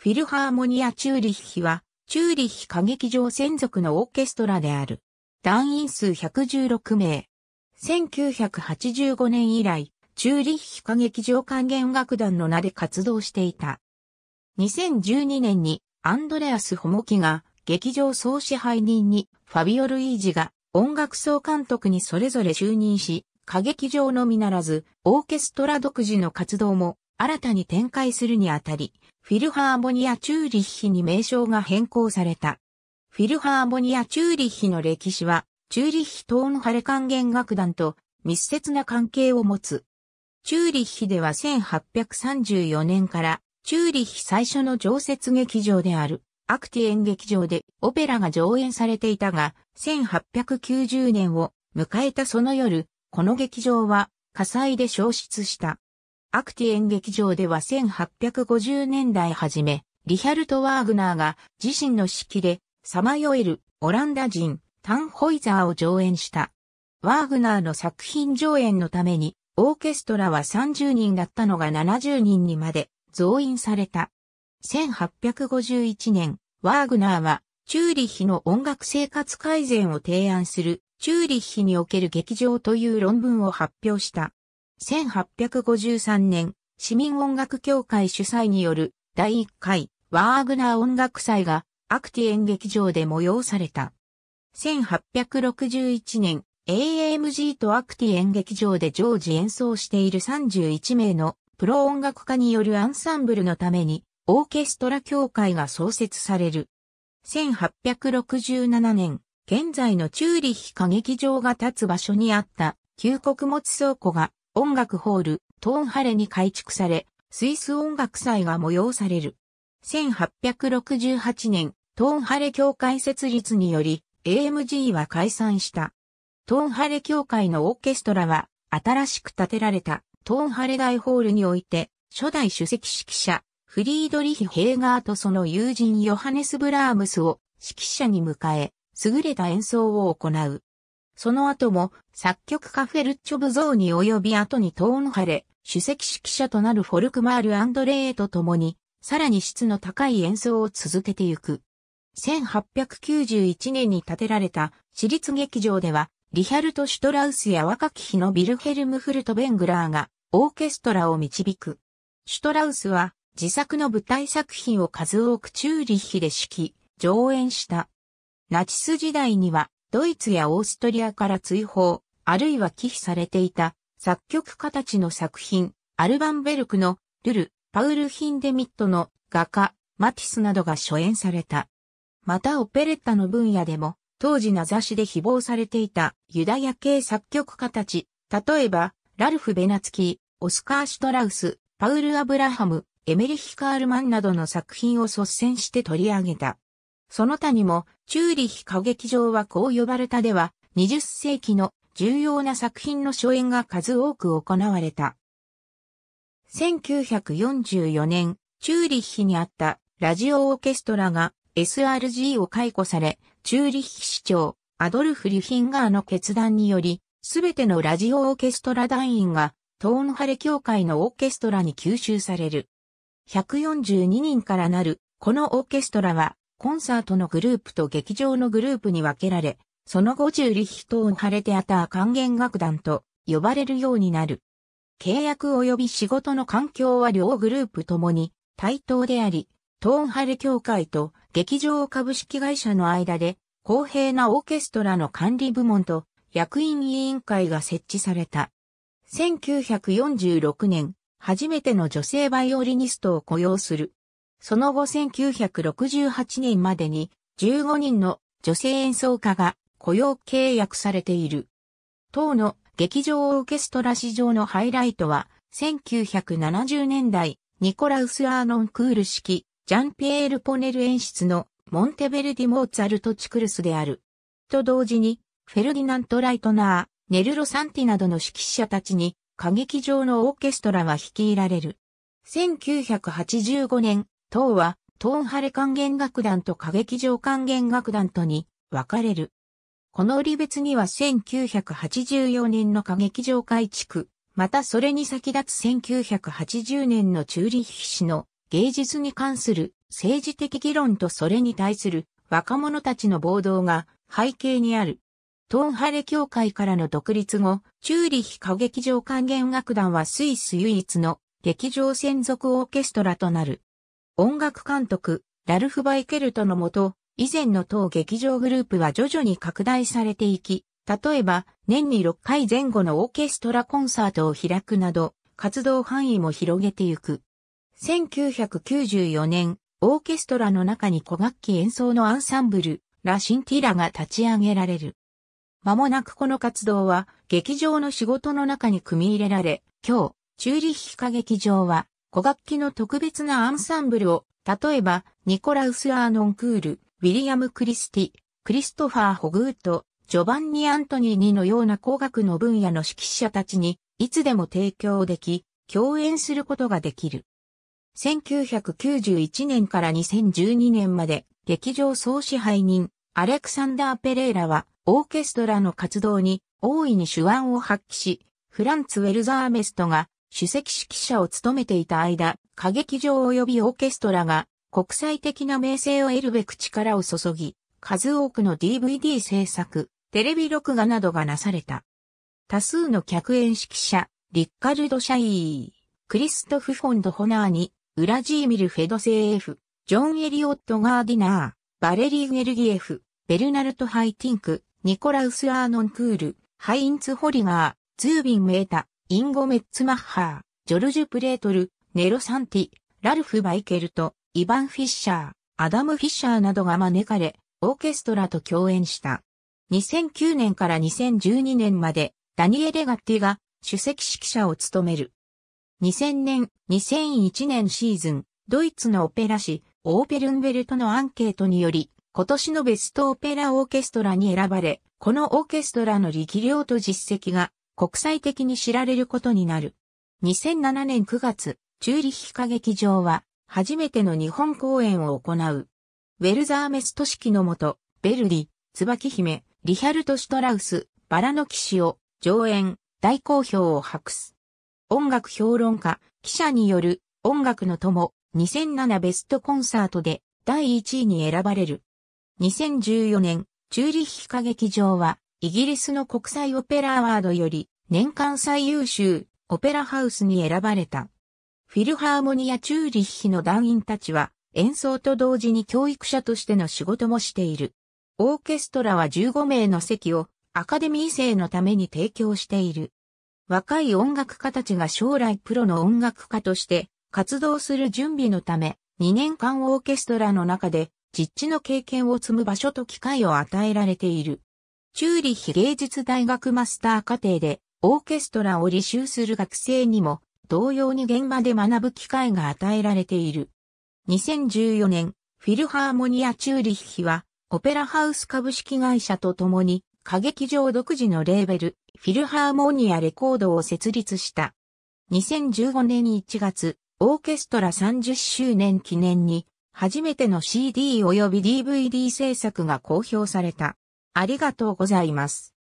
フィルハーモニア・チューリッヒは、チューリッヒ歌劇場専属のオーケストラである。団員数116名。1985年以来、チューリッヒ歌劇場管弦楽団の名で活動していた。2012年にアンドレアス・ホモキが劇場総支配人にファビオ・ルイージが音楽総監督にそれぞれ就任し、歌劇場のみならず、オーケストラ独自の活動も新たに展開するにあたり、フィルハーモニア・チューリッヒに名称が変更された。フィルハーモニア・チューリッヒの歴史は、チューリッヒーのハレ管弦楽団と密接な関係を持つ。チューリッヒでは1834年から、チューリッヒ最初の常設劇場である、アクティエン劇場でオペラが上演されていたが、1890年を迎えたその夜、この劇場は火災で消失した。アクティ演劇場では1850年代初め、リヒャルト・ワーグナーが自身の指揮で、さまよえるオランダ人、タン・ホイザーを上演した。ワーグナーの作品上演のために、オーケストラは30人だったのが70人にまで増員された。1851年、ワーグナーは、チューリッヒの音楽生活改善を提案する、チューリッヒにおける劇場という論文を発表した。1853年、市民音楽協会主催による第1回ワーグナー音楽祭がアクティ演劇場で催された。1861年、a m g とアクティ演劇場で常時演奏している31名のプロ音楽家によるアンサンブルのためにオーケストラ協会が創設される。1867年、現在のチューリッヒ歌劇場が立つ場所にあった旧穀物倉庫が音楽ホール、トーンハレに改築され、スイス音楽祭が催される。1868年、トーンハレ協会設立により、AMG は解散した。トーンハレ協会のオーケストラは、新しく建てられたトーンハレ大ホールにおいて、初代主席指揮者、フリードリヒ・ヘーガーとその友人ヨハネス・ブラームスを指揮者に迎え、優れた演奏を行う。その後も作曲家フェルッチョ・ブゾーに及び後にトーンハレ、主席指揮者となるフォルクマール・アンドレーと共に、さらに質の高い演奏を続けてゆく。1891年に建てられた私立劇場では、リヒャルト・シュトラウスや若き日のビルヘルム・フルト・ベングラーがオーケストラを導く。シュトラウスは自作の舞台作品を数多くチューリッヒで指揮、上演した。ナチス時代にはドイツやオーストリアから追放、あるいは忌避されていた作曲家たちの作品、アルバンベルクのルル、パウル・ヒンデミットの画家、マティスなどが初演された。またオペレッタの分野でも、当時名指しで誹謗されていたユダヤ系作曲家たち、例えば、ラルフ・ベナツキー、オスカー・シュトラウス、パウル・アブラハム、エメリヒ・カールマンなどの作品を率先して取り上げた。その他にも、チューリヒ歌劇場はこう呼ばれたでは、20世紀の重要な作品の初演が数多く行われた。1944年、チューリッヒにあったラジオオーケストラが SRG を解雇され、チューリッヒ市長、アドルフ・リュヒンガーの決断により、すべてのラジオオーケストラ団員が、トーンハレ協会のオーケストラに吸収される。142人からなる、このオーケストラは、コンサートのグループと劇場のグループに分けられ、その後中リヒトーンハレテアター管弦楽団と呼ばれるようになる。契約及び仕事の環境は両グループともに対等であり、トーンハレ協会と劇場株式会社の間で公平なオーケストラの管理部門と役員委員会が設置された。1946年、初めての女性バイオリニストを雇用するその後1968年までに15人の女性演奏家が雇用契約されている。当の劇場オーケストラ史上のハイライトは、1970年代、ニコラウス・アーノン・クール式、ジャンピエール・ポネル演出のモンテベルディ・モーツァルト・チクルスである。と同時に、フェルディナント・ライトナー、ネルロ・サンティなどの指揮者たちに、歌劇場のオーケストラは率いられる。1985年、党は、トーンハレ管弦楽団と歌劇場管弦楽団とに分かれる。この折別には1984年の歌劇場改築、またそれに先立つ1980年のチューリヒ氏の芸術に関する政治的議論とそれに対する若者たちの暴動が背景にある。トーンハレ協会からの独立後、チューリヒ歌劇場管弦楽団はスイス唯一の劇場専属オーケストラとなる。音楽監督、ラルフ・バイケルトのもと、以前の当劇場グループは徐々に拡大されていき、例えば年に6回前後のオーケストラコンサートを開くなど、活動範囲も広げてゆく。1994年、オーケストラの中に古楽器演奏のアンサンブル、ラ・シンティラが立ち上げられる。間もなくこの活動は劇場の仕事の中に組み入れられ、今日、チューリッヒ劇場は古楽器の特別なアンサンブルを、例えば、ニコラウス・アーノン・クール、ウィリアム・クリスティ、クリストファー・ホグート、ジョバンニ・アントニーニのような工学の分野の指揮者たちに、いつでも提供でき、共演することができる。1991年から2012年まで、劇場総支配人、アレクサンダー・ペレイラは、オーケストラの活動に大いに手腕を発揮し、フランツ・ウェルザーメストが主席指揮者を務めていた間、歌劇場及びオーケストラが国際的な名声を得るべく力を注ぎ、数多くの DVD 制作、テレビ録画などがなされた。多数の客演指揮者、リッカルド・シャイー、クリストフ・フォンド・ホナーに、ウラジーミル・フェドセーフ、ジョン・エリオット・ガーディナー、バレリー・ゲルギエフ、ベルナルト・ハイティンク、ニコラウス・アーノン・クール、ハインツ・ホリガー、ズービン・メータ、インゴ・メッツマッハー、ジョルジュ・プレートル、ネロ・サンティ、ラルフ・バイケルト、イヴァン・フィッシャー、アダム・フィッシャーなどが招かれ、オーケストラと共演した。2009年から2012年まで、ダニエレ・ガッティが主席指揮者を務める。2000年、2001年シーズン、ドイツのオペラ誌、オーペルンベルトのアンケートにより、今年のベストオペラオーケストラに選ばれ、このオーケストラの力量と実績が国際的に知られることになる。2007年9月、チューリッヒ歌劇場は、初めての日本公演を行う。ウェルザーメス都市記のもと、ベルリ、椿姫、リヒャルト・シュトラウス、バラの騎士を、上演、大好評を博す。音楽評論家、記者による、音楽の友、2007ベストコンサートで、第1位に選ばれる。2014年、チューリッヒ歌劇場は、イギリスの国際オペラアワードより年間最優秀オペラハウスに選ばれた。フィルハーモニア・チューリッヒの団員たちは演奏と同時に教育者としての仕事もしている。オーケストラは15名の席をアカデミー生のために提供している。若い音楽家たちが将来プロの音楽家として活動する準備のため、2年間オーケストラの中で実地の経験を積む場所と機会を与えられている。チューリッヒ芸術大学マスター課程でオーケストラを履修する学生にも同様に現場で学ぶ機会が与えられている。2014年、フィルハーモニアチューリッヒはオペラハウス株式会社と共に歌劇場独自のレーベルフィルハーモニアレコードを設立した。2015年1月、オーケストラ30周年記念に初めての CD 及び DVD 制作が公表された。ありがとうございます。